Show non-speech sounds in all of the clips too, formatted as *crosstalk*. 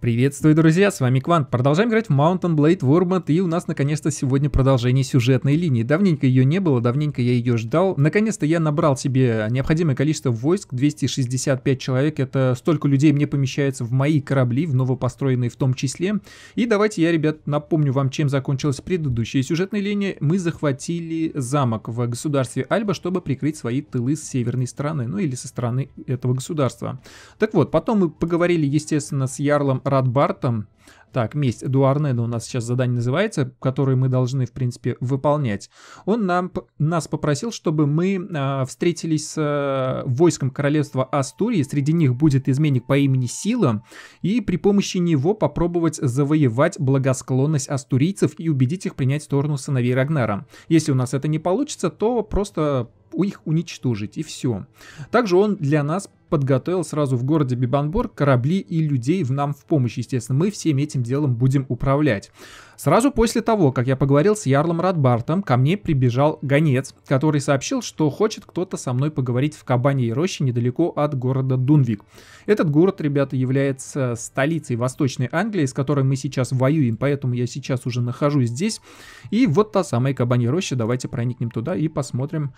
Приветствую, друзья, с вами Квант. Продолжаем играть в Mountain Blade Warband, и у нас наконец-то сегодня продолжение сюжетной линии. Давненько ее не было, давненько я ее ждал. Наконец-то я набрал себе необходимое количество войск, 265 человек, это столько людей мне помещается в мои корабли, в новопостроенные в том числе. И давайте я, ребят, напомню вам, чем закончилась предыдущая сюжетная линия. Мы захватили замок в государстве Альба, чтобы прикрыть свои тылы с северной стороны, ну или со стороны этого государства. Так вот, потом мы поговорили, естественно, с Ярлом Радбартом. Так, месть Эдуарнеда у нас сейчас задание называется, которое мы должны, в принципе, выполнять. Он нам, нас попросил, чтобы мы э, встретились с э, войском королевства Астурии. Среди них будет изменник по имени Сила. И при помощи него попробовать завоевать благосклонность астурийцев и убедить их принять сторону сыновей Рагнара. Если у нас это не получится, то просто их уничтожить, и все. Также он для нас подготовил сразу в городе Бибанборг корабли и людей в нам в помощь, естественно. Мы всем этим делом будем управлять. Сразу после того, как я поговорил с Ярлом Радбартом, ко мне прибежал гонец, который сообщил, что хочет кто-то со мной поговорить в Кабаньей роще недалеко от города Дунвик. Этот город, ребята, является столицей Восточной Англии, с которой мы сейчас воюем, поэтому я сейчас уже нахожусь здесь. И вот та самая Кабанья роща, давайте проникнем туда и посмотрим,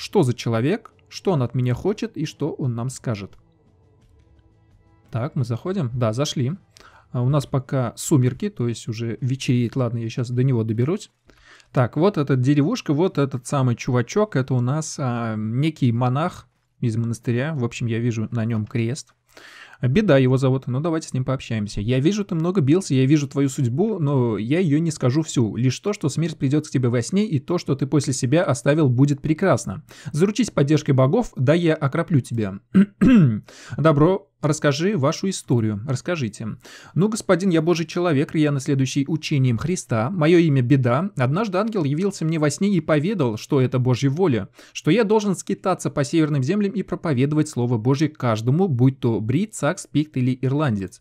что за человек, что он от меня хочет и что он нам скажет. Так, мы заходим. Да, зашли. А у нас пока сумерки, то есть уже вечереет. Ладно, я сейчас до него доберусь. Так, вот этот деревушка, вот этот самый чувачок, это у нас а, некий монах из монастыря. В общем, я вижу на нем крест. Беда его зовут, но давайте с ним пообщаемся. Я вижу, ты много бился, я вижу твою судьбу, но я ее не скажу всю. Лишь то, что смерть придет к тебе во сне, и то, что ты после себя оставил, будет прекрасно. Заручись поддержкой богов, да я окроплю тебя. *clears throat* Добро расскажи вашу историю, расскажите. Ну, господин, я божий человек, я наследующий учением Христа, мое имя беда. Однажды ангел явился мне во сне и поведал, что это Божья воля, что я должен скитаться по северным землям и проповедовать Слово Божье каждому, будь то брит, сакс, пикт или ирландец.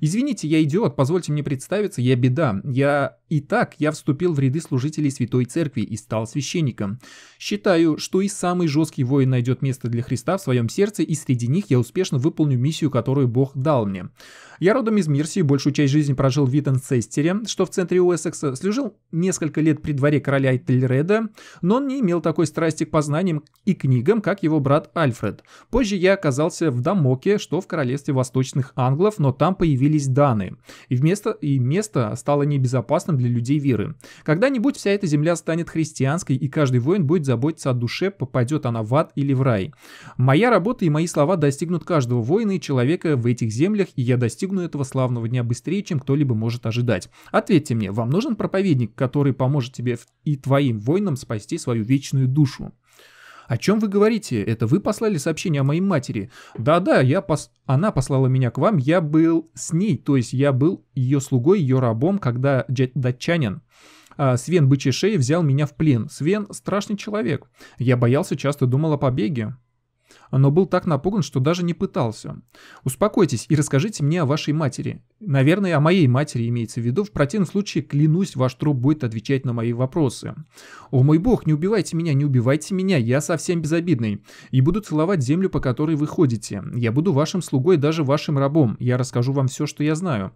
Извините, я идиот, позвольте мне представиться, я беда. Я Итак, я вступил в ряды служителей Святой Церкви и стал священником. Считаю, что и самый жесткий воин найдет место для Христа в своем сердце, и среди них я успешно выполню миссию, которую Бог дал мне. Я родом из Мирсии, большую часть жизни прожил в Виттенцестере, что в центре Уэссекса, служил несколько лет при дворе короля Этельреда, но он не имел такой страсти к познаниям и книгам, как его брат Альфред. Позже я оказался в Дамоке, что в королевстве восточных англов, но там появились даны. И, вместо, и место стало небезопасным для людей веры. Когда-нибудь вся эта земля станет христианской, и каждый воин будет заботиться о душе, попадет она в ад или в рай. Моя работа и мои слова достигнут каждого воина и человека в этих землях, и я достигну этого славного дня быстрее, чем кто-либо может ожидать. Ответьте мне, вам нужен проповедник, который поможет тебе и твоим воинам спасти свою вечную душу? «О чем вы говорите? Это вы послали сообщение о моей матери?» «Да-да, я пос... она послала меня к вам, я был с ней, то есть я был ее слугой, ее рабом, когда датчанин». А, Свен Бычишей взял меня в плен. Свен – страшный человек. Я боялся, часто думал о побеге но был так напуган, что даже не пытался. Успокойтесь и расскажите мне о вашей матери. Наверное, о моей матери имеется в виду. В противном случае, клянусь, ваш труп будет отвечать на мои вопросы. О мой бог, не убивайте меня, не убивайте меня, я совсем безобидный. И буду целовать землю, по которой вы ходите. Я буду вашим слугой, даже вашим рабом. Я расскажу вам все, что я знаю.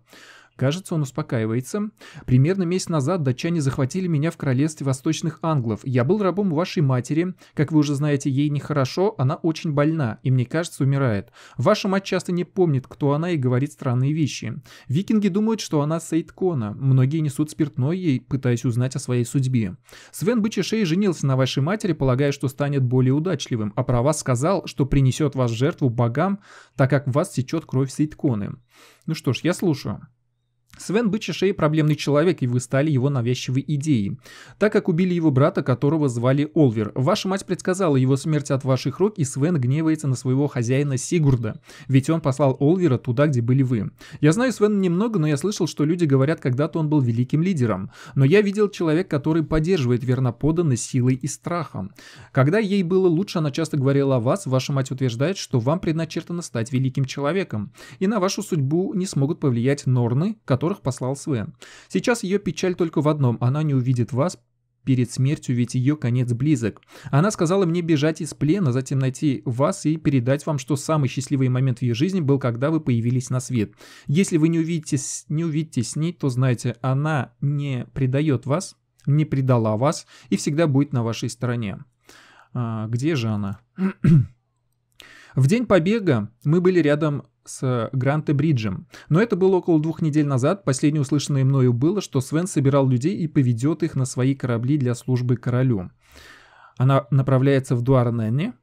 Кажется, он успокаивается. Примерно месяц назад датчане захватили меня в королевстве восточных англов. Я был рабом вашей матери. Как вы уже знаете, ей нехорошо, она очень больна и, мне кажется, умирает. Ваша мать часто не помнит, кто она и говорит странные вещи. Викинги думают, что она Сейд Многие несут спиртное ей, пытаясь узнать о своей судьбе. Свен Бычишей женился на вашей матери, полагая, что станет более удачливым, а про вас сказал, что принесет вас жертву богам, так как в вас течет кровь Сейд Ну что ж, я слушаю. Свен Бычишей проблемный человек, и вы стали его навязчивой идеей. Так как убили его брата, которого звали Олвер. Ваша мать предсказала его смерть от ваших рук, и Свен гневается на своего хозяина Сигурда. Ведь он послал Олвера туда, где были вы. Я знаю Свена немного, но я слышал, что люди говорят, когда-то он был великим лидером. Но я видел человек, который поддерживает верноподанность силой и страхом. Когда ей было лучше, она часто говорила о вас, ваша мать утверждает, что вам предначертано стать великим человеком. И на вашу судьбу не смогут повлиять Норны, которые которых послал Свен. Сейчас ее печаль только в одном – она не увидит вас перед смертью, ведь ее конец близок. Она сказала мне бежать из плена, затем найти вас и передать вам, что самый счастливый момент в ее жизни был, когда вы появились на свет. Если вы не увидите, не увидите с ней, то знайте, она не предает вас, не предала вас и всегда будет на вашей стороне. А, где же она? *clears throat* В день побега мы были рядом с э, Грант и Бриджем. Но это было около двух недель назад. Последнее услышанное мною было, что Свен собирал людей и поведет их на свои корабли для службы королю. Она направляется в Дуарнене,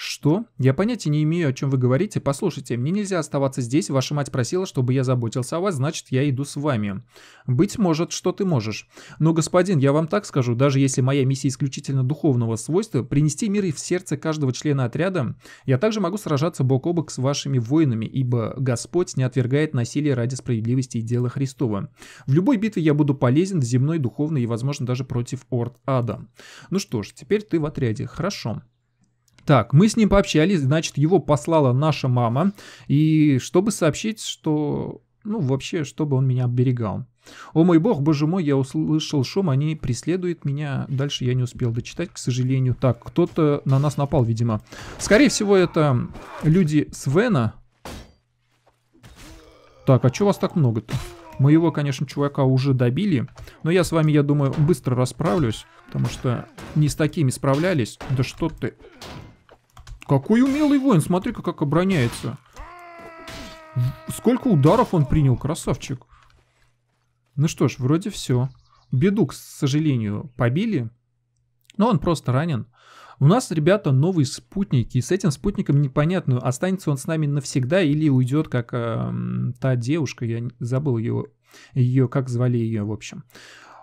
«Что? Я понятия не имею, о чем вы говорите. Послушайте, мне нельзя оставаться здесь. Ваша мать просила, чтобы я заботился о вас, значит, я иду с вами. Быть может, что ты можешь. Но, господин, я вам так скажу, даже если моя миссия исключительно духовного свойства, принести мир и в сердце каждого члена отряда, я также могу сражаться бок о бок с вашими воинами, ибо Господь не отвергает насилие ради справедливости и дела Христова. В любой битве я буду полезен земной, духовной и, возможно, даже против Орд Ада. Ну что ж, теперь ты в отряде. Хорошо. Так, мы с ним пообщались, значит, его послала наша мама, и чтобы сообщить, что... Ну, вообще, чтобы он меня оберегал. «О мой бог, боже мой, я услышал шум, они преследуют меня». Дальше я не успел дочитать, к сожалению. Так, кто-то на нас напал, видимо. Скорее всего, это люди Свена. Так, а чё вас так много-то? Моего, конечно, чувака уже добили, но я с вами, я думаю, быстро расправлюсь, потому что не с такими справлялись. Да что ты... Какой умелый воин, смотри-ка, как обороняется. Сколько ударов он принял, красавчик. Ну что ж, вроде все. Беду, к сожалению, побили, но он просто ранен. У нас, ребята, новые спутники, и с этим спутником непонятно, останется он с нами навсегда или уйдет, как э, та девушка, я забыл ее, ее, как звали ее, в общем.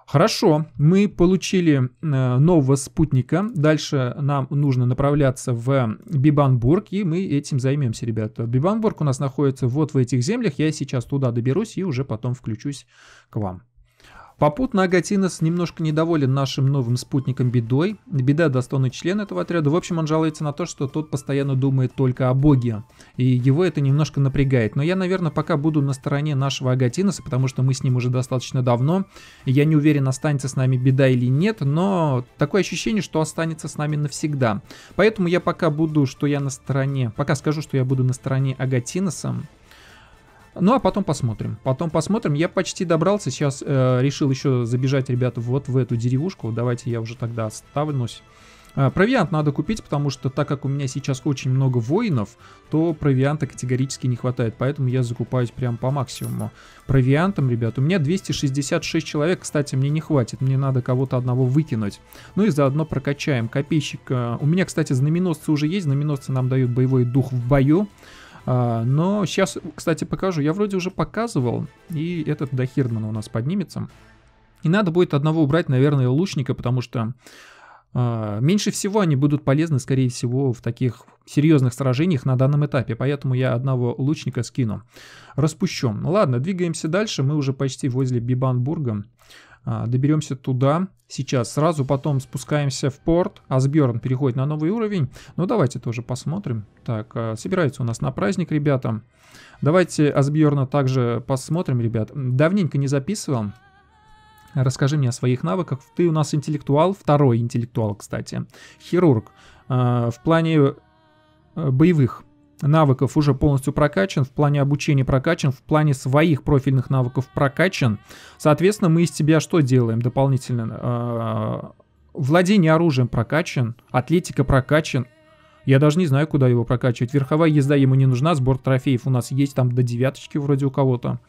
Хорошо, мы получили э, нового спутника. Дальше нам нужно направляться в Бибанбург, и мы этим займемся, ребята. Бибанбург у нас находится вот в этих землях. Я сейчас туда доберусь и уже потом включусь к вам. Попутно Агатинос немножко недоволен нашим новым спутником Бедой. Беда достойный член этого отряда. В общем, он жалуется на то, что тот постоянно думает только о боге. И его это немножко напрягает. Но я, наверное, пока буду на стороне нашего Агатиноса, потому что мы с ним уже достаточно давно. Я не уверен, останется с нами Беда или нет, но такое ощущение, что останется с нами навсегда. Поэтому я пока буду, что я на стороне... Пока скажу, что я буду на стороне Агатиноса. Ну а потом посмотрим. Потом посмотрим. Я почти добрался. Сейчас э, решил еще забежать, ребята, вот в эту деревушку. Давайте я уже тогда оставлюсь. Э, провиант надо купить, потому что так как у меня сейчас очень много воинов, то провианта категорически не хватает. Поэтому я закупаюсь прям по максимуму. Провиантом, ребят, у меня 266 человек. Кстати, мне не хватит. Мне надо кого-то одного выкинуть. Ну и заодно прокачаем. Копейщик. у меня, кстати, знаменосцы уже есть. Знаменосцы нам дают боевой дух в бою. А, но сейчас, кстати, покажу. Я вроде уже показывал, и этот до Хирдмана у нас поднимется. И надо будет одного убрать, наверное, лучника, потому что а, меньше всего они будут полезны, скорее всего, в таких серьезных сражениях на данном этапе, поэтому я одного лучника скину. Распущу. Ну ладно, двигаемся дальше, мы уже почти возле Бибанбурга. А, доберемся туда сейчас. Сразу потом спускаемся в порт. Асбьерн переходит на новый уровень. Ну, давайте тоже посмотрим. Так, а, собирается у нас на праздник, ребята. Давайте Асбьерна также посмотрим, ребят. Давненько не записывал. Расскажи мне о своих навыках. Ты у нас интеллектуал, второй интеллектуал, кстати. Хирург. А, в плане э, боевых навыков уже полностью прокачан, в плане обучения прокачан, в плане своих профильных навыков прокачан. Соответственно, мы из тебя что делаем дополнительно? А, владение оружием прокачан, атлетика прокачан. Я даже не знаю, куда его прокачивать. Верховая езда ему не нужна, сбор трофеев у нас есть, там до девяточки вроде у кого-то.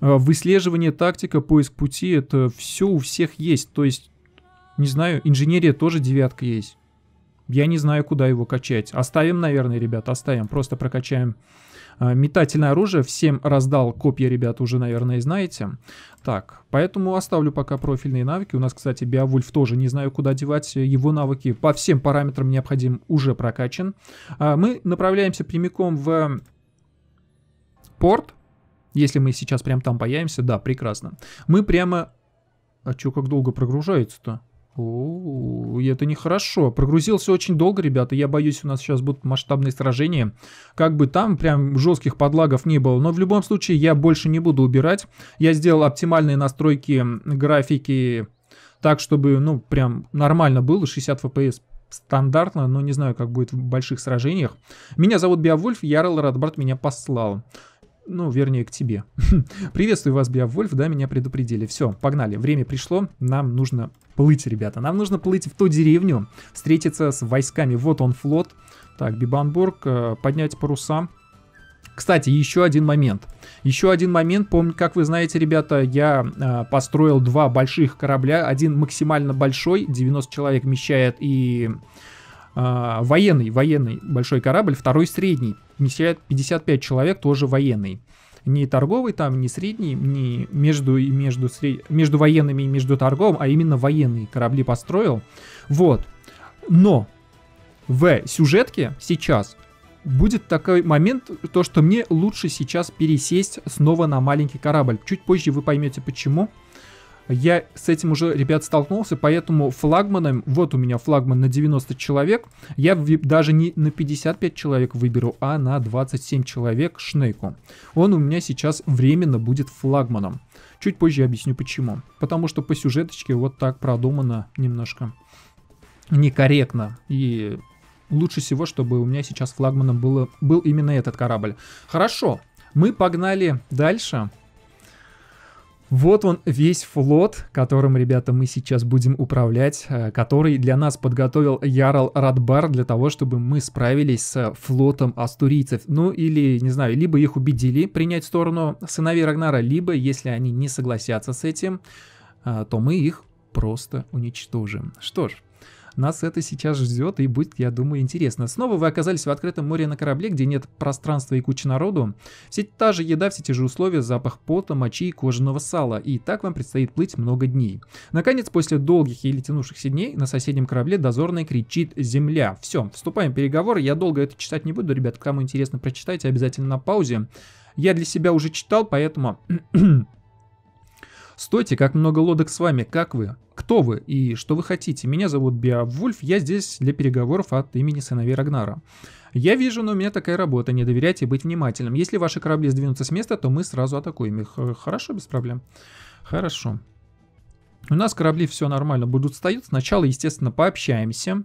А, выслеживание, тактика, поиск пути, это все у всех есть. То есть, не знаю, инженерия тоже девятка есть. Я не знаю, куда его качать. Оставим, наверное, ребят, оставим. Просто прокачаем а, Метательное оружие всем раздал копья, ребят, уже, наверное, знаете. Так, поэтому оставлю пока профильные навыки. У нас, кстати, Биовульф тоже, не знаю, куда девать. Его навыки по всем параметрам необходим, уже прокачан. А, мы направляемся прямиком в порт. Если мы сейчас прям там появимся, да, прекрасно. Мы прямо... А чё, как долго прогружается-то? О, это нехорошо. Прогрузился очень долго, ребята. Я боюсь, у нас сейчас будут масштабные сражения. Как бы там прям жестких подлагов не было. Но в любом случае я больше не буду убирать. Я сделал оптимальные настройки графики так, чтобы, ну, прям нормально было. 60 FPS стандартно, но не знаю, как будет в больших сражениях. Меня зовут Биовульф, Ярл Радбард меня послал ну, вернее, к тебе. *laughs* Приветствую вас, Биовольф, да, меня предупредили. Все, погнали, время пришло, нам нужно плыть, ребята. Нам нужно плыть в ту деревню, встретиться с войсками. Вот он, флот. Так, Бибанбург, э, поднять паруса. Кстати, еще один момент. Еще один момент, помню, как вы знаете, ребята, я э, построил два больших корабля. Один максимально большой, 90 человек вмещает, и э, военный, военный большой корабль, второй средний, 55 человек, тоже военный. Не торговый там, не средний, не между, и между, сред... между военными и между торговым, а именно военные корабли построил. Вот. Но в сюжетке сейчас будет такой момент, то что мне лучше сейчас пересесть снова на маленький корабль. Чуть позже вы поймете почему. Я с этим уже, ребят, столкнулся, поэтому флагманом, вот у меня флагман на 90 человек, я даже не на 55 человек выберу, а на 27 человек Шнейку. Он у меня сейчас временно будет флагманом. Чуть позже объясню почему. Потому что по сюжеточке вот так продумано немножко некорректно. И лучше всего, чтобы у меня сейчас флагманом было, был именно этот корабль. Хорошо, мы погнали дальше. Вот он весь флот, которым, ребята, мы сейчас будем управлять, э, который для нас подготовил Ярл Радбар для того, чтобы мы справились с флотом астурийцев. Ну или, не знаю, либо их убедили принять сторону сыновей Рагнара, либо, если они не согласятся с этим, э, то мы их просто уничтожим. Что ж, нас это сейчас ждет и будет, я думаю, интересно. Снова вы оказались в открытом море на корабле, где нет пространства и кучи народу. Все та же еда, все те же условия, запах пота, мочи и кожаного сала. И так вам предстоит плыть много дней. Наконец, после долгих или тянувшихся дней, на соседнем корабле дозорный кричит «Земля». Все, вступаем в переговоры. Я долго это читать не буду, ребят. Кому интересно, прочитайте обязательно на паузе. Я для себя уже читал, поэтому... *clears throat* Стойте, как много лодок с вами, как вы? Кто вы и что вы хотите? Меня зовут Биовульф, я здесь для переговоров от имени сыновей Рагнара. Я вижу, но у меня такая работа, не доверяйте быть внимательным. Если ваши корабли сдвинутся с места, то мы сразу атакуем их. Э, хорошо, без проблем. Хорошо. У нас корабли все нормально будут стоять. Сначала, естественно, пообщаемся.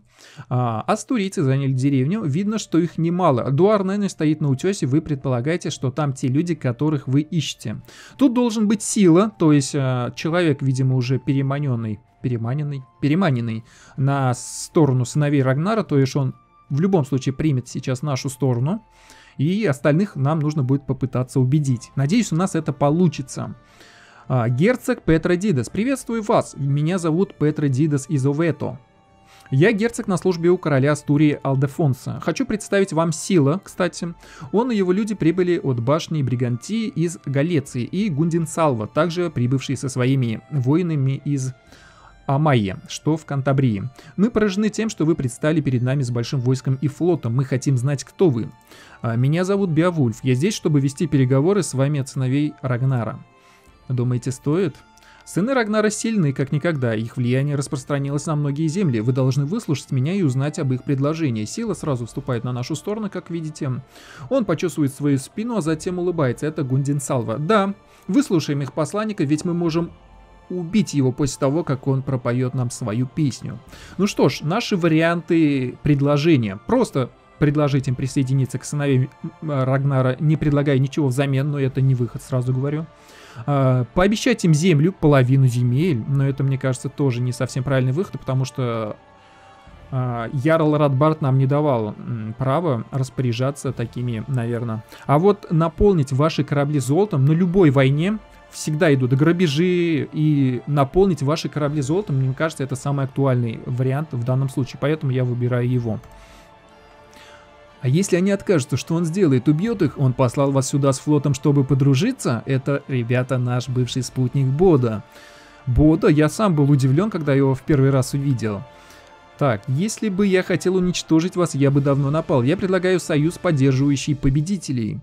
А, астурийцы заняли деревню. Видно, что их немало. Дуар, наверное, стоит на утесе. Вы предполагаете, что там те люди, которых вы ищете. Тут должен быть сила. То есть а, человек, видимо, уже переманенный. Переманенный? Переманенный на сторону сыновей Рагнара. То есть он в любом случае примет сейчас нашу сторону. И остальных нам нужно будет попытаться убедить. Надеюсь, у нас это получится. А, герцог Петро Дидас, приветствую вас, меня зовут Петро Дидас из Овето. Я герцог на службе у короля Астурии Алдефонса. Хочу представить вам Сила, кстати. Он и его люди прибыли от башни Бригантии из Галеции и Гундинсалва, также прибывшие со своими воинами из Амайя, что в Кантабрии. Мы поражены тем, что вы предстали перед нами с большим войском и флотом. Мы хотим знать, кто вы. А, меня зовут Биовульф. Я здесь, чтобы вести переговоры с вами от сыновей Рагнара. Думаете, стоит? Сыны Рагнара сильны, как никогда, их влияние распространилось на многие земли. Вы должны выслушать меня и узнать об их предложении. Сила сразу вступает на нашу сторону, как видите. Он почувствует свою спину, а затем улыбается. Это Гундин Салва. Да, выслушаем их посланника, ведь мы можем убить его после того, как он пропоет нам свою песню. Ну что ж, наши варианты предложения. Просто предложить им присоединиться к сыновьям э, Рагнара, не предлагая ничего взамен, но это не выход, сразу говорю. Э, пообещать им землю, половину земель, но это, мне кажется, тоже не совсем правильный выход, потому что э, Ярл Радбард нам не давал м, права распоряжаться такими, наверное. А вот наполнить ваши корабли золотом на любой войне всегда идут грабежи, и наполнить ваши корабли золотом, мне кажется, это самый актуальный вариант в данном случае, поэтому я выбираю его. А если они откажутся, что он сделает, убьет их, он послал вас сюда с флотом, чтобы подружиться? Это, ребята, наш бывший спутник Бода. Бода, я сам был удивлен, когда его в первый раз увидел. Так, если бы я хотел уничтожить вас, я бы давно напал. Я предлагаю союз, поддерживающий победителей.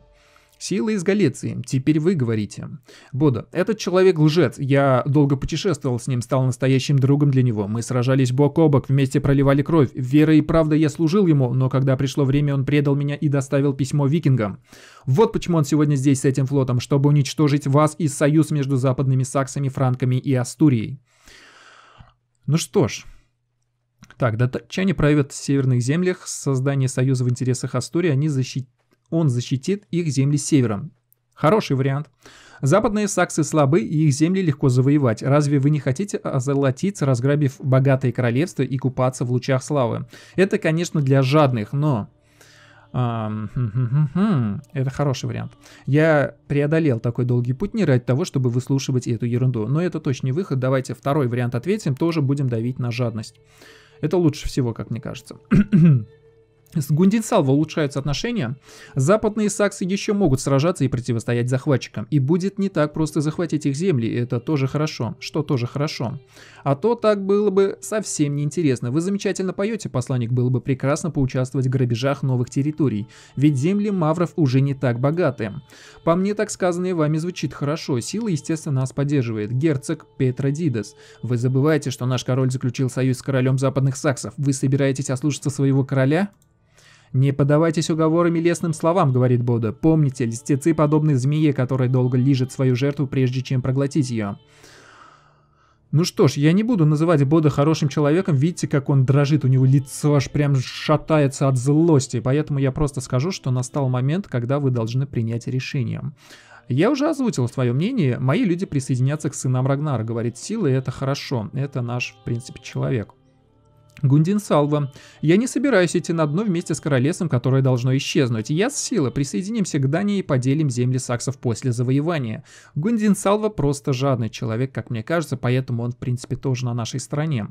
Сила из Галеции, теперь вы говорите. Бода, этот человек лжец, я долго путешествовал с ним, стал настоящим другом для него. Мы сражались бок о бок, вместе проливали кровь. Верой и правдой я служил ему, но когда пришло время, он предал меня и доставил письмо викингам. Вот почему он сегодня здесь с этим флотом, чтобы уничтожить вас и союз между западными саксами, франками и Астурией. Ну что ж, так, датчане правят в северных землях. Создание союза в интересах Астурии они защитили он защитит их земли севером. Хороший вариант. Западные саксы слабы, и их земли легко завоевать. Разве вы не хотите озолотиться, разграбив богатые королевства и купаться в лучах славы? Это, конечно, для жадных, но... Это хороший вариант. Я преодолел такой долгий путь не ради того, чтобы выслушивать эту ерунду. Но это точно не выход. Давайте второй вариант ответим. Тоже будем давить на жадность. Это лучше всего, как мне кажется. *clears throat* С Гундинсалва улучшаются отношения, западные саксы еще могут сражаться и противостоять захватчикам, и будет не так просто захватить их земли, и это тоже хорошо, что тоже хорошо. А то так было бы совсем неинтересно, вы замечательно поете, посланник, было бы прекрасно поучаствовать в грабежах новых территорий, ведь земли мавров уже не так богаты. По мне так сказанное вами звучит хорошо, сила, естественно, нас поддерживает, герцог Петра Дидас. Вы забываете, что наш король заключил союз с королем западных саксов, вы собираетесь ослушаться своего короля? «Не поддавайтесь уговорам и лесным словам», — говорит Бода. «Помните, льстецы подобны змее, которая долго лижет свою жертву, прежде чем проглотить ее». Ну что ж, я не буду называть Бода хорошим человеком, видите, как он дрожит, у него лицо аж прям шатается от злости, поэтому я просто скажу, что настал момент, когда вы должны принять решение. Я уже озвучил свое мнение, мои люди присоединятся к сынам Рагнара, говорит Сила, и это хорошо, это наш, в принципе, человек. Гундин Салва. «Я не собираюсь идти на дно вместе с королевством, которое должно исчезнуть. Я с силы присоединимся к Дании и поделим земли саксов после завоевания». Гундин Салва просто жадный человек, как мне кажется, поэтому он, в принципе, тоже на нашей стороне.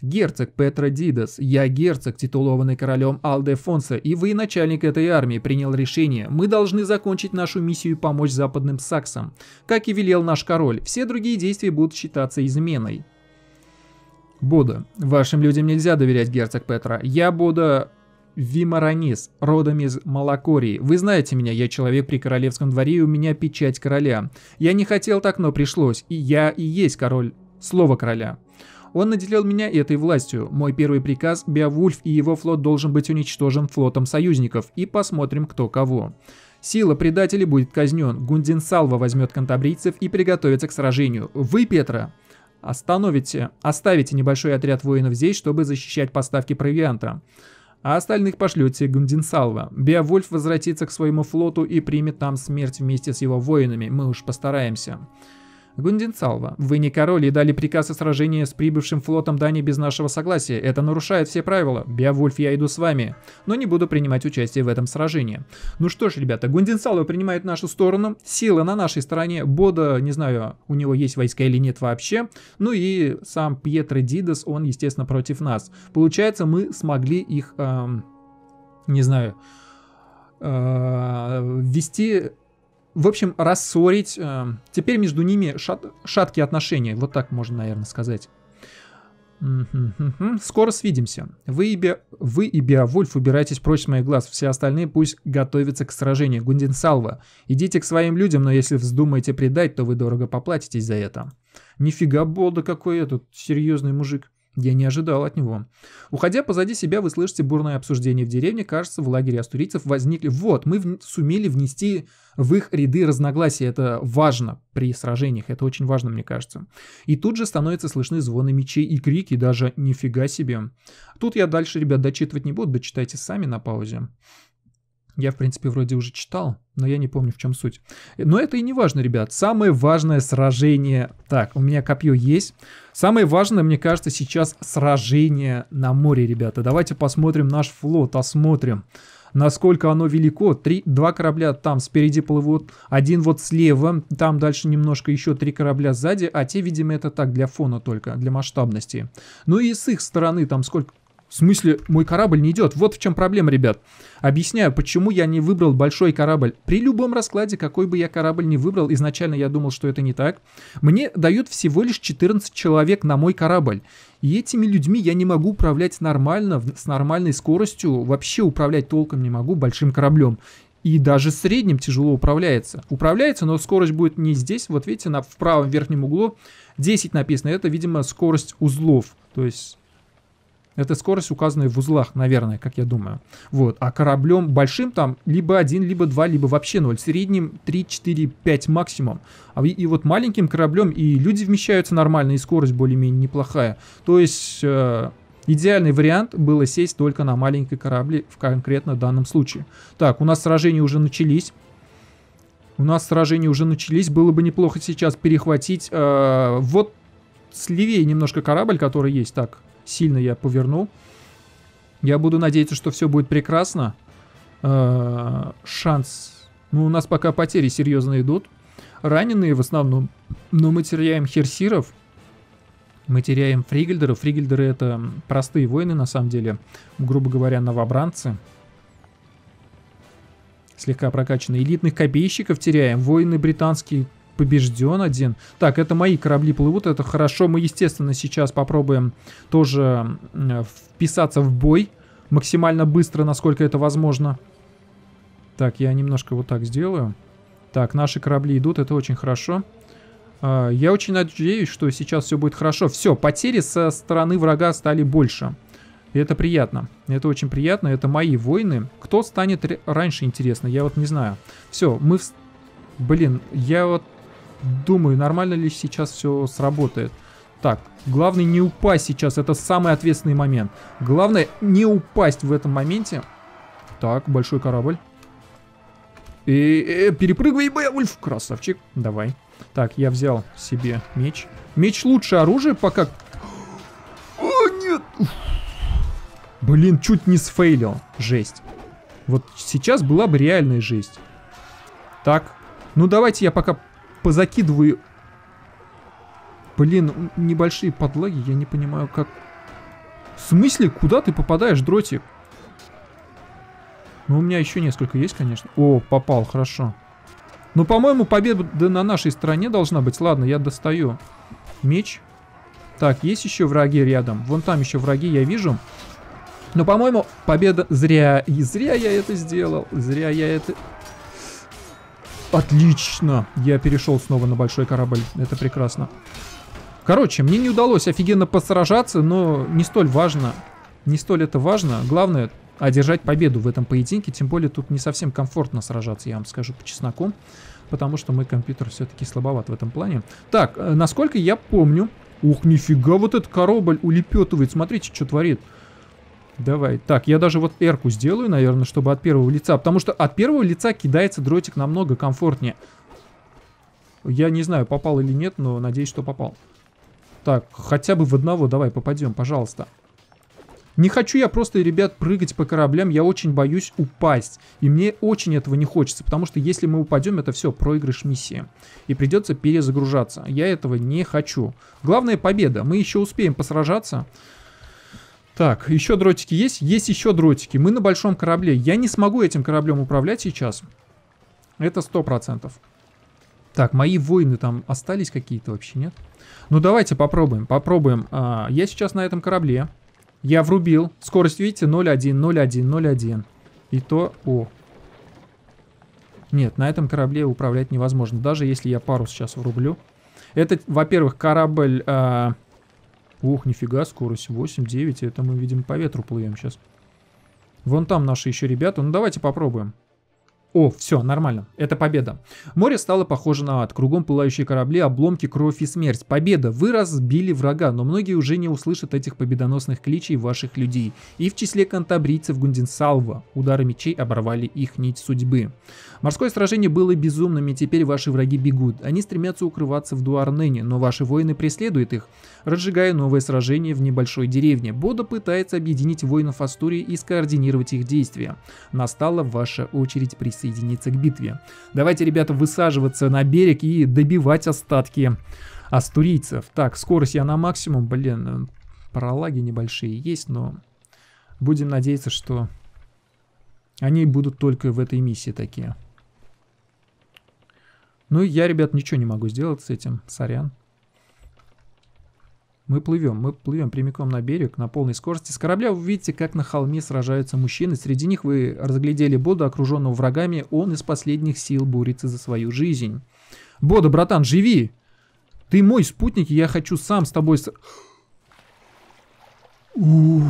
Герцог Петро Дидас, я герцог, титулованный королем Алдефонса и вы начальник этой армии, принял решение. Мы должны закончить нашу миссию и помочь западным саксам. Как и велел наш король, все другие действия будут считаться изменой. Бода. Вашим людям нельзя доверять, герцог Петра. Я Бода Вимаранис, родом из Малакории. Вы знаете меня, я человек при королевском дворе, и у меня печать короля. Я не хотел так, но пришлось. И я и есть король. Слово короля. Он наделил меня этой властью. Мой первый приказ – Беовульф и его флот должен быть уничтожен флотом союзников, и посмотрим, кто кого. Сила предателей будет казнен, Гундин Салва возьмет кантабрийцев и приготовится к сражению. Вы, Петра, остановите, оставите небольшой отряд воинов здесь, чтобы защищать поставки провианта. А остальных пошлете к Гундинсалва. Беовульф возвратится к своему флоту и примет там смерть вместе с его воинами. Мы уж постараемся. Гундинцалва, вы не король и дали приказ о сражении с прибывшим флотом Дании без нашего согласия. Это нарушает все правила. Беовульф, я иду с вами, но не буду принимать участие в этом сражении. Ну что ж, ребята, Гундинцалва принимает нашу сторону, сила на нашей стороне, Бода, не знаю, у него есть войска или нет вообще, ну и сам Пьетро Дидас, он, естественно, против нас. Получается, мы смогли их, эм, не знаю, э, ввести в общем, рассорить. Э, теперь между ними шат, шаткие отношения. Вот так можно, наверное, сказать. Скоро свидимся. Вы и, Бе... Вы и Беовульф убирайтесь прочь с моих глаз. Все остальные пусть готовятся к сражению. Гундинсалва, идите к своим людям, но если вздумаете предать, то вы дорого поплатитесь за это. Нифига, Болда какой этот серьезный мужик. Я не ожидал от него. Уходя позади себя, вы слышите бурное обсуждение в деревне. Кажется, в лагере астурийцев возникли... Вот, мы в... сумели внести в их ряды разногласия. Это важно при сражениях. Это очень важно, мне кажется. И тут же становятся слышны звоны мечей и крики. Даже нифига себе. Тут я дальше, ребят, дочитывать не буду. Дочитайте сами на паузе. Я, в принципе, вроде уже читал, но я не помню, в чем суть. Но это и не важно, ребят. Самое важное сражение... Так, у меня копье есть. Самое важное, мне кажется, сейчас сражение на море, ребята. Давайте посмотрим наш флот, осмотрим, насколько оно велико. Три, два корабля там спереди плывут, один вот слева, там дальше немножко еще три корабля сзади, а те, видимо, это так, для фона только, для масштабности. Ну и с их стороны там сколько в смысле, мой корабль не идет? Вот в чем проблема, ребят. Объясняю, почему я не выбрал большой корабль. При любом раскладе, какой бы я корабль не выбрал, изначально я думал, что это не так. Мне дают всего лишь 14 человек на мой корабль. И этими людьми я не могу управлять нормально, с нормальной скоростью. Вообще управлять толком не могу большим кораблем. И даже средним тяжело управляется. Управляется, но скорость будет не здесь. Вот видите, на, в правом верхнем углу 10 написано. Это, видимо, скорость узлов. То есть это скорость, указанная в узлах, наверное, как я думаю. Вот. А кораблем большим там либо один, либо два, либо вообще ноль. В среднем 3, 4, 5 максимум. А и, и вот маленьким кораблем и люди вмещаются нормально, и скорость более-менее неплохая. То есть... Э, Идеальный вариант было сесть только на маленькой корабле в конкретно данном случае. Так, у нас сражения уже начались. У нас сражения уже начались. Было бы неплохо сейчас перехватить э, вот с левее немножко корабль, который есть. Так, сильно я повернул. Я буду надеяться, что все будет прекрасно. Э, шанс. Ну, у нас пока потери серьезно идут. Раненые в основном. Но мы теряем херсиров. Мы теряем фригельдеров. Фригельдеры это простые воины, на самом деле. Грубо говоря, новобранцы. Слегка прокачанные. Элитных копейщиков теряем. Воины британские побежден один. Так, это мои корабли плывут, это хорошо. Мы, естественно, сейчас попробуем тоже э, вписаться в бой максимально быстро, насколько это возможно. Так, я немножко вот так сделаю. Так, наши корабли идут, это очень хорошо. А, я очень надеюсь, что сейчас все будет хорошо. Все, потери со стороны врага стали больше. И это приятно. Это очень приятно. Это мои войны. Кто станет раньше, интересно? Я вот не знаю. Все, мы... В... Блин, я вот думаю, нормально ли сейчас все сработает. Так, главное не упасть сейчас, это самый ответственный момент. Главное не упасть в этом моменте. Так, большой корабль. И э, э, перепрыгивай, Беовульф, красавчик, давай. Так, я взял себе меч. Меч лучше оружие пока... О, нет! Уф. Блин, чуть не сфейлил. Жесть. Вот сейчас была бы реальная жесть. Так, ну давайте я пока позакидываю... Блин, небольшие подлаги, я не понимаю, как... В смысле, куда ты попадаешь, дротик? Ну, у меня еще несколько есть, конечно. О, попал, хорошо. Ну, по-моему, победа на нашей стороне должна быть. Ладно, я достаю меч. Так, есть еще враги рядом. Вон там еще враги, я вижу. Но, по-моему, победа... Зря... И зря я это сделал. Зря я это... Отлично! Я перешел снова на большой корабль. Это прекрасно. Короче, мне не удалось офигенно посражаться, но не столь важно. Не столь это важно. Главное, одержать победу в этом поединке. Тем более, тут не совсем комфортно сражаться, я вам скажу по чесноку. Потому что мой компьютер все-таки слабоват в этом плане. Так, э, насколько я помню... Ух, нифига, вот этот корабль улепетывает. Смотрите, что творит. Давай. Так, я даже вот эрку сделаю, наверное, чтобы от первого лица. Потому что от первого лица кидается дротик намного комфортнее. Я не знаю, попал или нет, но надеюсь, что попал. Так, хотя бы в одного давай попадем, пожалуйста. Не хочу я просто, ребят, прыгать по кораблям, я очень боюсь упасть. И мне очень этого не хочется, потому что если мы упадем, это все, проигрыш миссии. И придется перезагружаться. Я этого не хочу. Главное победа. Мы еще успеем посражаться. Так, еще дротики есть? Есть еще дротики. Мы на большом корабле. Я не смогу этим кораблем управлять сейчас. Это сто процентов. Так, мои воины там остались какие-то вообще, нет? Ну, давайте попробуем, попробуем. А, я сейчас на этом корабле. Я врубил. Скорость, видите, 0.1, 0.1, 0.1. И то... О. Нет, на этом корабле управлять невозможно. Даже если я пару сейчас врублю. Это, во-первых, корабль... А Ух, нифига, скорость 8-9. Это мы, видим, по ветру плывем сейчас. Вон там наши еще ребята. Ну, давайте попробуем. О, все, нормально. Это победа. Море стало похоже на ад. Кругом пылающие корабли, обломки, кровь и смерть. Победа! Вы разбили врага, но многие уже не услышат этих победоносных кличей ваших людей. И в числе кантабрийцев Гундинсалва. Удары мечей оборвали их нить судьбы. Морское сражение было безумным, и теперь ваши враги бегут. Они стремятся укрываться в Дуарнене, но ваши воины преследуют их, разжигая новое сражение в небольшой деревне. Бода пытается объединить воинов Астурии и скоординировать их действия. Настала ваша очередь присоединиться присоединиться к битве. Давайте, ребята, высаживаться на берег и добивать остатки астурийцев. Так, скорость я на максимум, блин, паралаги небольшие есть, но будем надеяться, что они будут только в этой миссии такие. Ну, я, ребят, ничего не могу сделать с этим, сорян. Мы плывем, мы плывем прямиком на берег на полной скорости. С корабля вы видите, как на холме сражаются мужчины. Среди них вы разглядели Бода, окруженного врагами. Он из последних сил борется за свою жизнь. Бода, братан, живи! Ты мой спутник, и я хочу сам с тобой... С... Ух.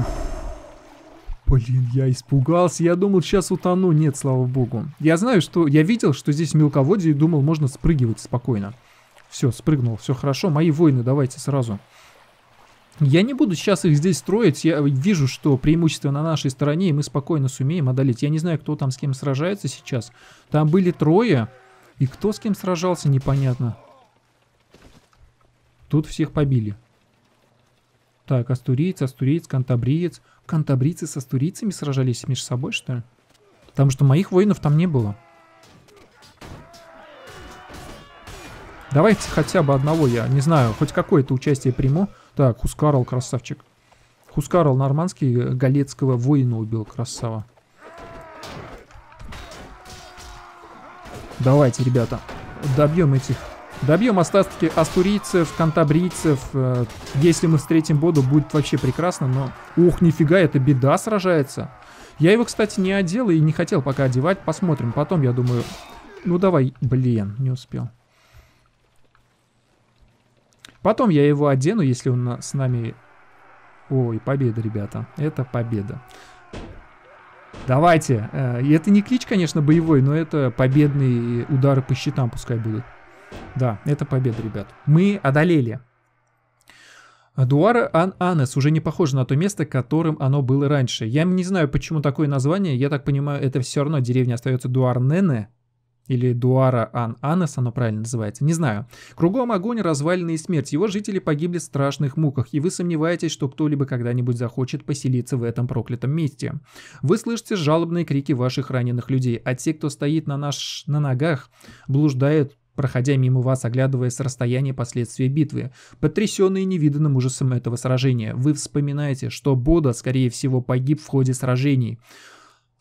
Блин, я испугался, я думал, сейчас утону. Нет, слава богу. Я знаю, что... Я видел, что здесь мелководье, и думал, можно спрыгивать спокойно. Все, спрыгнул, все хорошо. Мои воины, давайте Сразу. Я не буду сейчас их здесь строить, я вижу, что преимущество на нашей стороне, и мы спокойно сумеем одолеть. Я не знаю, кто там с кем сражается сейчас. Там были трое, и кто с кем сражался, непонятно. Тут всех побили. Так, астуриец, астуриец, кантабриец. Кантабрицы с астурийцами сражались между собой, что ли? Потому что моих воинов там не было. Давайте хотя бы одного я, не знаю, хоть какое-то участие приму. Так, Хускарл, красавчик. Хускарл нормандский э, галецкого воина убил, красава. Давайте, ребята, добьем этих. Добьем остатки астурийцев, кантабрийцев. Э, если мы встретим Боду, будет вообще прекрасно, но... Ух, нифига, это беда сражается. Я его, кстати, не одел и не хотел пока одевать. Посмотрим, потом, я думаю... Ну давай, блин, не успел. Потом я его одену, если он с нами... Ой, победа, ребята. Это победа. Давайте. И э, это не клич, конечно, боевой, но это победные удары по щитам пускай будут. Да, это победа, ребят. Мы одолели. Дуара Ан Анес уже не похоже на то место, которым оно было раньше. Я не знаю, почему такое название. Я так понимаю, это все равно деревня остается Дуарнене, или Дуара Ан Анес, оно правильно называется, не знаю. Кругом огонь, развалины и смерть. Его жители погибли в страшных муках, и вы сомневаетесь, что кто-либо когда-нибудь захочет поселиться в этом проклятом месте. Вы слышите жалобные крики ваших раненых людей, а те, кто стоит на, наш... на ногах, блуждают проходя мимо вас, оглядывая с расстояния последствия битвы. Потрясенные невиданным ужасом этого сражения, вы вспоминаете, что Бода, скорее всего, погиб в ходе сражений.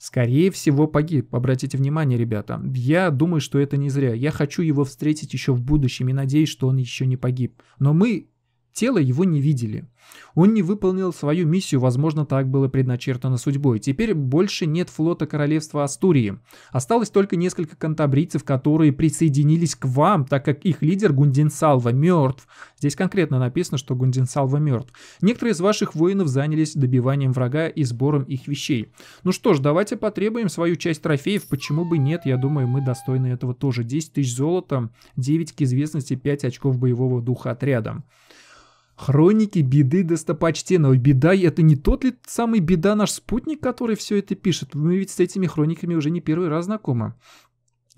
Скорее всего, погиб. Обратите внимание, ребята. Я думаю, что это не зря. Я хочу его встретить еще в будущем и надеюсь, что он еще не погиб. Но мы Тело его не видели. Он не выполнил свою миссию, возможно, так было предначертано судьбой. Теперь больше нет флота королевства Астурии. Осталось только несколько кантабрийцев, которые присоединились к вам, так как их лидер Гундинсалва мертв. Здесь конкретно написано, что Гундинсалва мертв. Некоторые из ваших воинов занялись добиванием врага и сбором их вещей. Ну что ж, давайте потребуем свою часть трофеев, почему бы нет, я думаю, мы достойны этого тоже. 10 тысяч золота, 9 к известности, 5 очков боевого духа отряда. Хроники беды достопочтенного. Беда — это не тот ли самый беда наш спутник, который все это пишет? Мы ведь с этими хрониками уже не первый раз знакомы.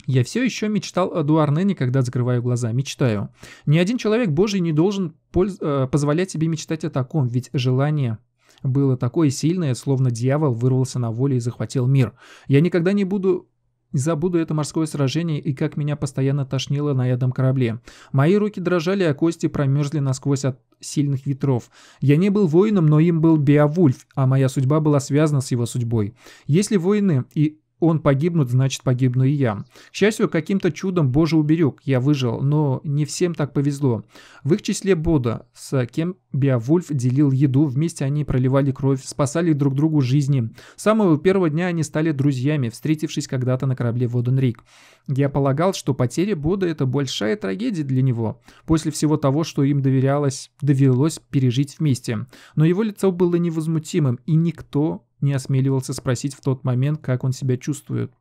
Я все еще мечтал о Дуарнене, когда закрываю глаза. Мечтаю. Ни один человек Божий не должен польз... Э, позволять себе мечтать о таком, ведь желание было такое сильное, словно дьявол вырвался на волю и захватил мир. Я никогда не буду не забуду это морское сражение и как меня постоянно тошнило на этом корабле. Мои руки дрожали, а кости промерзли насквозь от сильных ветров. Я не был воином, но им был Беовульф, а моя судьба была связана с его судьбой. Если воины и он погибнут, значит погибну и я. К счастью, каким-то чудом Боже уберег, я выжил, но не всем так повезло. В их числе Бода, с кем Беовульф делил еду, вместе они проливали кровь, спасали друг другу жизни. С самого первого дня они стали друзьями, встретившись когда-то на корабле Воденрик. Я полагал, что потеря Бода это большая трагедия для него, после всего того, что им доверялось, довелось пережить вместе. Но его лицо было невозмутимым, и никто не осмеливался спросить в тот момент, как он себя чувствует.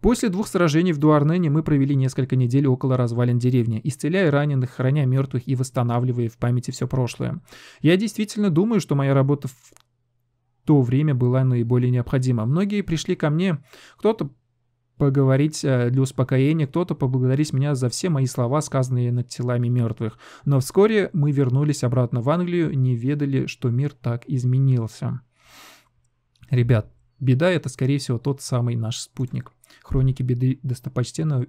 После двух сражений в Дуарнене мы провели несколько недель около развалин деревни, исцеляя раненых, храня мертвых и восстанавливая в памяти все прошлое. Я действительно думаю, что моя работа в то время была наиболее необходима. Многие пришли ко мне, кто-то поговорить э, для успокоения, кто-то поблагодарить меня за все мои слова, сказанные над телами мертвых. Но вскоре мы вернулись обратно в Англию, не ведали, что мир так изменился. Ребят, беда это, скорее всего, тот самый наш спутник. Хроники беды достопочтенного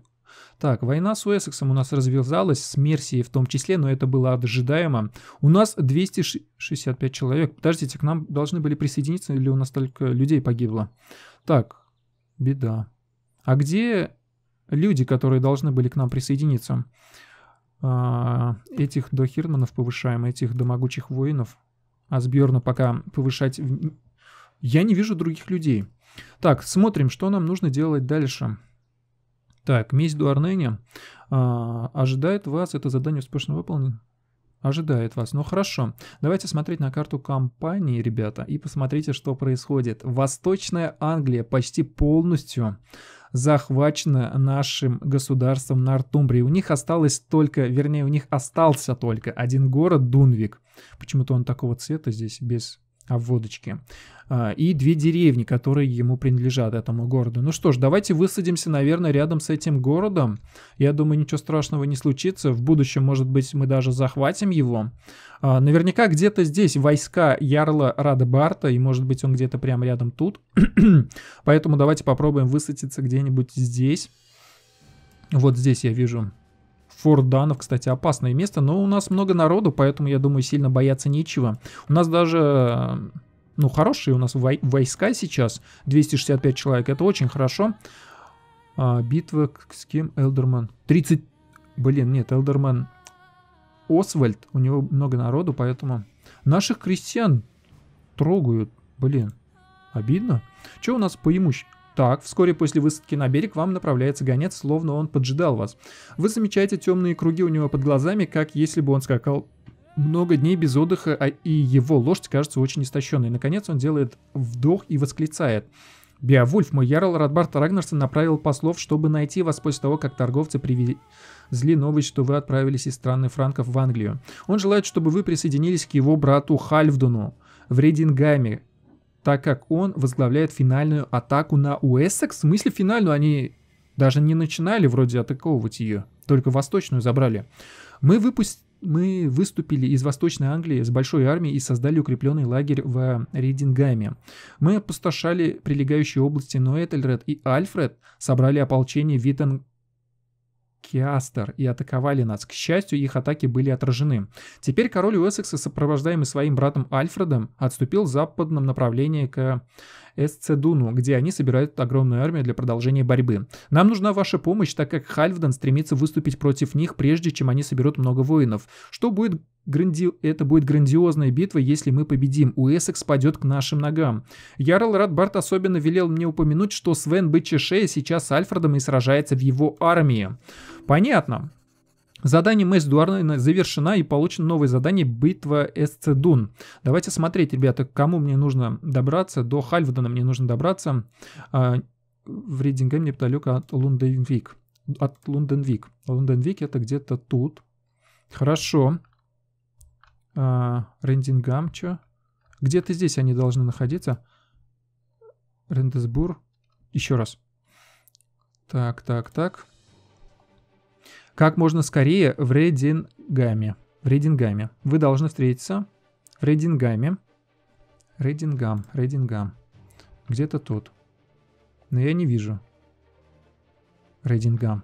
так, война с Уэссексом у нас развязалась, с Мерсией в том числе, но это было ожидаемо. У нас 265 человек. Подождите, к нам должны были присоединиться, или у нас только людей погибло? Так, беда. А где люди, которые должны были к нам присоединиться? А, этих до Хирманов повышаем, этих до могучих воинов. А с Асбьерна пока повышать я не вижу других людей. Так, смотрим, что нам нужно делать дальше. Так, месть Дуарнене. А, ожидает вас, это задание успешно выполнено. Ожидает вас. Ну хорошо, давайте смотреть на карту компании, ребята, и посмотрите, что происходит. Восточная Англия почти полностью захвачена нашим государством Нортумбрии. У них осталось только, вернее, у них остался только один город Дунвик. Почему-то он такого цвета здесь без обводочки, а, и две деревни, которые ему принадлежат, этому городу. Ну что ж, давайте высадимся, наверное, рядом с этим городом. Я думаю, ничего страшного не случится. В будущем, может быть, мы даже захватим его. А, наверняка где-то здесь войска Ярла Радбарта, и, может быть, он где-то прямо рядом тут. *clears throat* Поэтому давайте попробуем высадиться где-нибудь здесь. Вот здесь я вижу Форт Данов, кстати, опасное место, но у нас много народу, поэтому, я думаю, сильно бояться нечего. У нас даже, ну, хорошие у нас войска сейчас, 265 человек, это очень хорошо. А, битва с кем? Элдерман. 30... Блин, нет, Элдерман... Освальд, у него много народу, поэтому... Наших крестьян трогают, блин, обидно. Что у нас по имуществу? Так, вскоре после высадки на берег вам направляется гонец, словно он поджидал вас. Вы замечаете темные круги у него под глазами, как если бы он скакал много дней без отдыха, а и его лошадь кажется очень истощенной. Наконец он делает вдох и восклицает. "Биовульф, мой ярл Радбард Рагнарсон направил послов, чтобы найти вас после того, как торговцы привезли новость, что вы отправились из страны франков в Англию. Он желает, чтобы вы присоединились к его брату Хальфдуну в Редингаме, так как он возглавляет финальную атаку на Уэссекс. В смысле финальную они даже не начинали вроде атаковывать ее, только восточную забрали. Мы, выпуст... Мы выступили из Восточной Англии с большой армией и создали укрепленный лагерь в Ридингаме. Мы опустошали прилегающие области Ноэтельред и Альфред, собрали ополчение Витен... Киастер и атаковали нас. К счастью, их атаки были отражены. Теперь король Уэссекса, сопровождаемый своим братом Альфредом, отступил в западном направлении к Эсцедуну, где они собирают огромную армию для продолжения борьбы. Нам нужна ваша помощь, так как Хальфдан стремится выступить против них, прежде чем они соберут много воинов. Что будет Гранди... Это будет грандиозная битва, если мы победим. У Уэссекс падет к нашим ногам. Ярл Радбарт особенно велел мне упомянуть, что Свен Бычешея сейчас с Альфредом и сражается в его армии. Понятно. Задание мэйс Дуарна завершено и получено новое задание «Битва Эсцедун». Давайте смотреть, ребята, к кому мне нужно добраться. До Хальвдена мне нужно добраться. А, в Ридинге мне неподалеку от Лунденвик. От Лунденвик. Лунденвик это где-то тут. Хорошо. А, Рендингам, что? Где-то здесь они должны находиться. Рендесбур. Еще раз. Так, так, так как можно скорее в Редингаме. В Редингаме. Вы должны встретиться в Редингаме. Редингам. Редингам. Где-то тут. Но я не вижу. Редингам.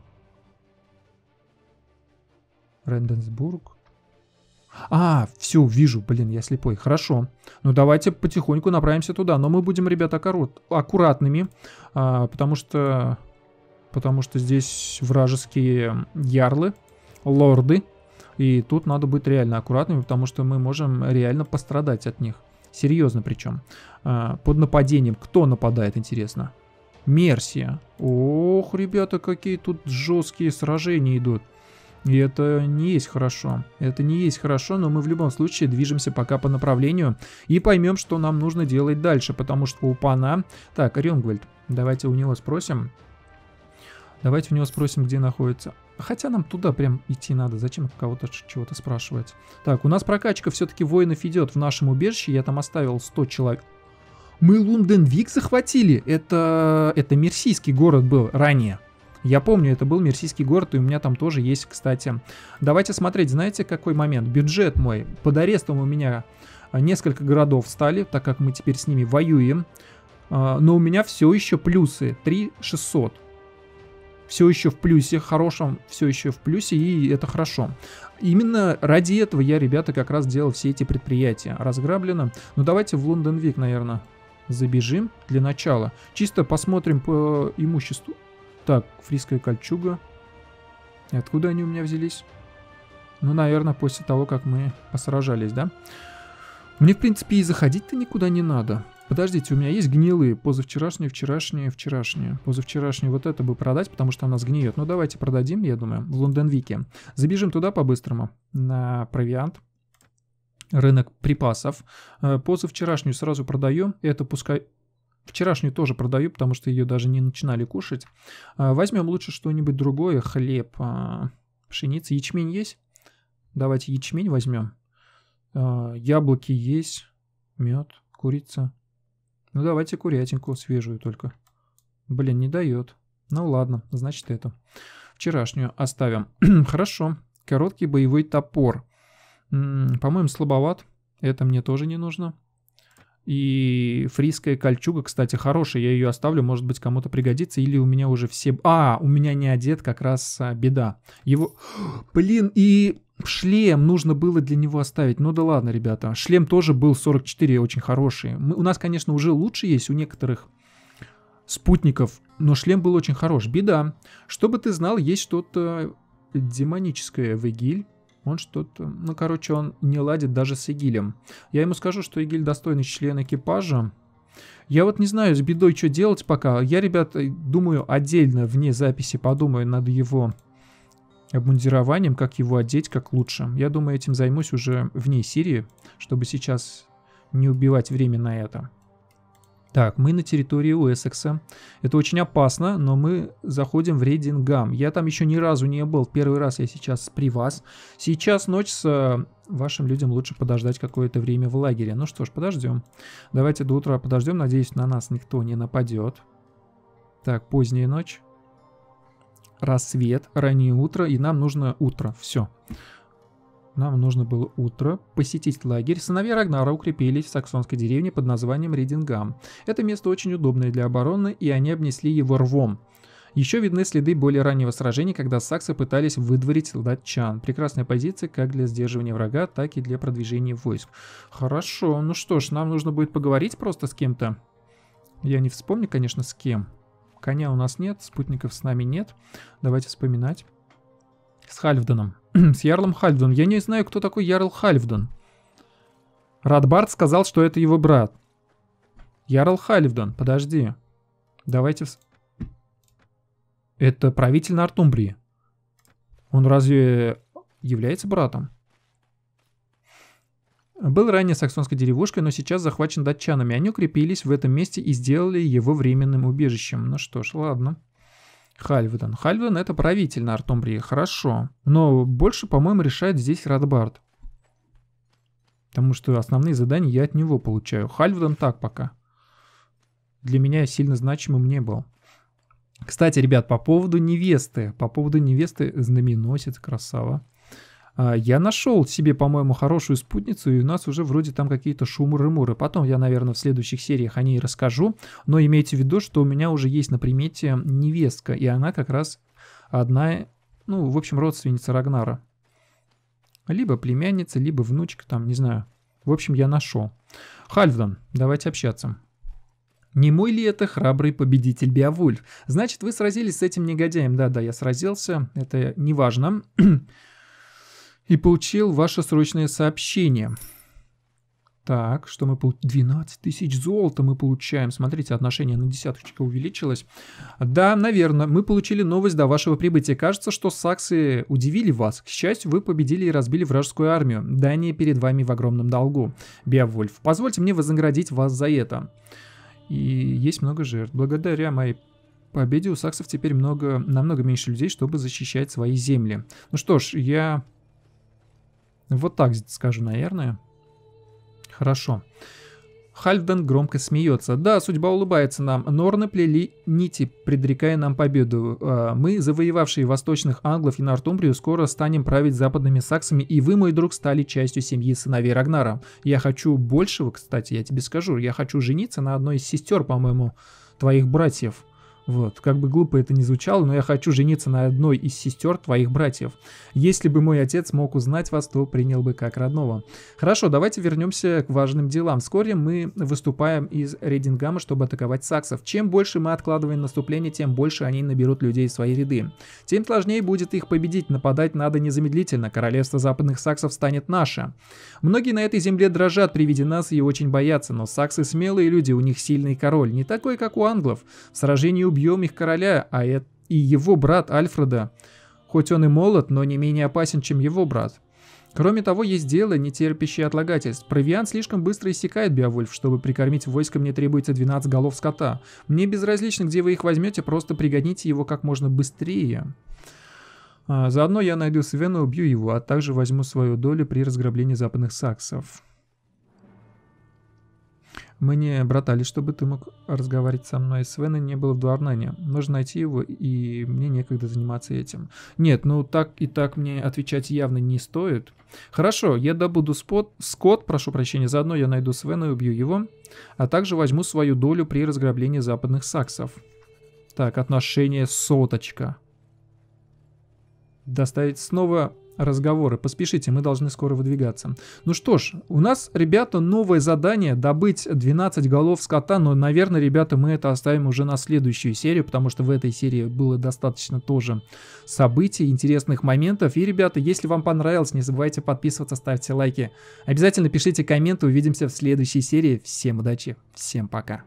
Рэнденсбург. А, все, вижу, блин, я слепой. Хорошо. Ну давайте потихоньку направимся туда. Но мы будем, ребята, аккуратными, а, потому что потому что здесь вражеские ярлы, лорды, и тут надо быть реально аккуратными, потому что мы можем реально пострадать от них. Серьезно причем. А, под нападением. Кто нападает, интересно? Мерсия. Ох, ребята, какие тут жесткие сражения идут. И это не есть хорошо. Это не есть хорошо, но мы в любом случае движемся пока по направлению и поймем, что нам нужно делать дальше, потому что у пана... Так, Рюнгвельд, давайте у него спросим. Давайте у него спросим, где находится. Хотя нам туда прям идти надо. Зачем кого-то чего-то спрашивать? Так, у нас прокачка все-таки воинов идет в нашем убежище. Я там оставил 100 человек. Мы Лунденвик захватили? Это... Это мерсийский город был ранее. Я помню, это был Мерсийский город, и у меня там тоже есть, кстати. Давайте смотреть, знаете, какой момент? Бюджет мой. Под арестом у меня а, несколько городов стали, так как мы теперь с ними воюем. А, но у меня все еще плюсы. 3600 все еще в плюсе, хорошем все еще в плюсе, и это хорошо. Именно ради этого я, ребята, как раз делал все эти предприятия. Разграблено. Ну, давайте в Лондон Вик, наверное, забежим для начала. Чисто посмотрим по имуществу. Так, фриская кольчуга. Откуда они у меня взялись? Ну, наверное, после того, как мы посражались, да? Мне, в принципе, и заходить-то никуда не надо. Подождите, у меня есть гнилые, позавчерашние, вчерашние, вчерашние. Позавчерашние вот это бы продать, потому что она сгниет. Ну давайте продадим, я думаю, в Лондонвике. Забежим туда по-быстрому на провиант рынок припасов. Э, позавчерашнюю сразу продаю. Это пускай... Вчерашнюю тоже продаю, потому что ее даже не начинали кушать. Э, возьмем лучше что-нибудь другое. Хлеб, э, пшеница, ячмень есть? Давайте ячмень возьмем. Яблоки есть, мед, курица. Ну давайте курятинку, свежую только. Блин, не дает. Ну ладно, значит это. Вчерашнюю оставим. *clears throat* Хорошо. Короткий боевой топор. По-моему, слабоват. Это мне тоже не нужно. И фриская кольчуга, кстати, хорошая. Я ее оставлю, может быть, кому-то пригодится. Или у меня уже все... А, у меня не одет, как раз а, беда. Его... *gasps* Блин, и Шлем нужно было для него оставить. Ну да ладно, ребята. Шлем тоже был 44, очень хороший. Мы, у нас, конечно, уже лучше есть у некоторых спутников, но шлем был очень хорош. Беда. Чтобы ты знал, есть что-то демоническое в Игиль. Он что-то... Ну, короче, он не ладит даже с Игилем. Я ему скажу, что Игиль достойный член экипажа. Я вот не знаю, с бедой что делать пока. Я, ребята, думаю, отдельно вне записи подумаю над его обмундированием, как его одеть, как лучше. Я думаю, этим займусь уже вне Сирии, чтобы сейчас не убивать время на это. Так, мы на территории Уэссекса. Это очень опасно, но мы заходим в Рейдингам. Я там еще ни разу не был. Первый раз я сейчас при вас. Сейчас ночь с э, вашим людям лучше подождать какое-то время в лагере. Ну что ж, подождем. Давайте до утра подождем. Надеюсь, на нас никто не нападет. Так, поздняя ночь рассвет, раннее утро, и нам нужно утро. Все. Нам нужно было утро посетить лагерь. Сыновья Рагнара укрепились в саксонской деревне под названием Редингам. Это место очень удобное для обороны, и они обнесли его рвом. Еще видны следы более раннего сражения, когда саксы пытались выдворить датчан. Прекрасная позиция как для сдерживания врага, так и для продвижения войск. Хорошо, ну что ж, нам нужно будет поговорить просто с кем-то. Я не вспомню, конечно, с кем. Коня у нас нет, спутников с нами нет. Давайте вспоминать. С Хальфданом. *clears throat* с Ярлом Хальфдан. Я не знаю, кто такой Ярл Хальфдан. Радбард сказал, что это его брат. Ярл Хальфдан, подожди. Давайте... Вс... Это правитель Нортумбрии. Он разве является братом? был ранее саксонской деревушкой, но сейчас захвачен датчанами. Они укрепились в этом месте и сделали его временным убежищем. Ну что ж, ладно. Хальведен. Хальведен — это правитель на Артумбрии. Хорошо. Но больше, по-моему, решает здесь Радбард. Потому что основные задания я от него получаю. Хальведен так пока. Для меня сильно значимым не был. Кстати, ребят, по поводу невесты. По поводу невесты знаменосец, красава. А, я нашел себе, по-моему, хорошую спутницу, и у нас уже вроде там какие-то шумы-муры. Потом я, наверное, в следующих сериях о ней расскажу. Но имейте в виду, что у меня уже есть на примете невестка, и она как раз одна, ну, в общем, родственница Рагнара. Либо племянница, либо внучка, там, не знаю. В общем, я нашел. Хальфдан, давайте общаться. Не мой ли это храбрый победитель Биовульф? Значит, вы сразились с этим негодяем. Да-да, я сразился, это неважно и получил ваше срочное сообщение. Так, что мы получили 12 тысяч золота мы получаем. Смотрите, отношение на десяточку увеличилось. Да, наверное, мы получили новость до вашего прибытия. Кажется, что саксы удивили вас. К счастью, вы победили и разбили вражескую армию. Дания перед вами в огромном долгу. Беовульф, позвольте мне вознаградить вас за это. И есть много жертв. Благодаря моей победе у саксов теперь много, намного меньше людей, чтобы защищать свои земли. Ну что ж, я вот так скажу, наверное. Хорошо. Хальден громко смеется. Да, судьба улыбается нам. Норны плели нити, предрекая нам победу. А, мы, завоевавшие восточных англов и Нортумбрию, скоро станем править западными саксами, и вы, мой друг, стали частью семьи сыновей Рагнара. Я хочу большего, кстати, я тебе скажу. Я хочу жениться на одной из сестер, по-моему, твоих братьев. Вот, как бы глупо это ни звучало, но я хочу жениться на одной из сестер твоих братьев. Если бы мой отец мог узнать вас, то принял бы как родного. Хорошо, давайте вернемся к важным делам. Вскоре мы выступаем из Редингама, чтобы атаковать саксов. Чем больше мы откладываем наступление, тем больше они наберут людей в свои ряды. Тем сложнее будет их победить, нападать надо незамедлительно, королевство западных саксов станет наше. Многие на этой земле дрожат при виде нас и очень боятся, но саксы смелые люди, у них сильный король, не такой, как у англов. В сражении убьем их короля, а и его брат Альфреда. Хоть он и молод, но не менее опасен, чем его брат. Кроме того, есть дело, не терпящее отлагательств. Провиант слишком быстро иссякает, Беовульф. Чтобы прикормить войско, мне требуется 12 голов скота. Мне безразлично, где вы их возьмете, просто пригодните его как можно быстрее. А, заодно я найду Свена, убью его, а также возьму свою долю при разграблении западных саксов. Мне братали, чтобы ты мог разговаривать со мной. Свена не было в Дуарнане. Нужно найти его, и мне некогда заниматься этим. Нет, ну так и так мне отвечать явно не стоит. Хорошо, я добуду спот, Скот, прошу прощения, заодно я найду Свена и убью его, а также возьму свою долю при разграблении западных саксов. Так, отношение соточка. Доставить снова разговоры. Поспешите, мы должны скоро выдвигаться. Ну что ж, у нас, ребята, новое задание добыть 12 голов скота, но, наверное, ребята, мы это оставим уже на следующую серию, потому что в этой серии было достаточно тоже событий, интересных моментов. И, ребята, если вам понравилось, не забывайте подписываться, ставьте лайки. Обязательно пишите комменты, увидимся в следующей серии. Всем удачи, всем пока.